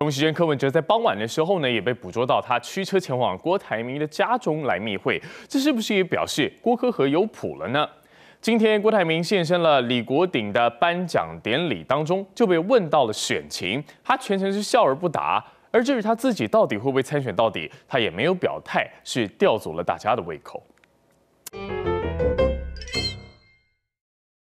同时间，柯文哲在傍晚的时候呢，也被捕捉到他驱车前往郭台铭的家中来密会，这是不是也表示郭科和有谱了呢？今天郭台铭现身了李国鼎的颁奖典礼当中，就被问到了选情，他全程是笑而不答，而至于他自己到底会不会参选到底，他也没有表态，是吊足了大家的胃口。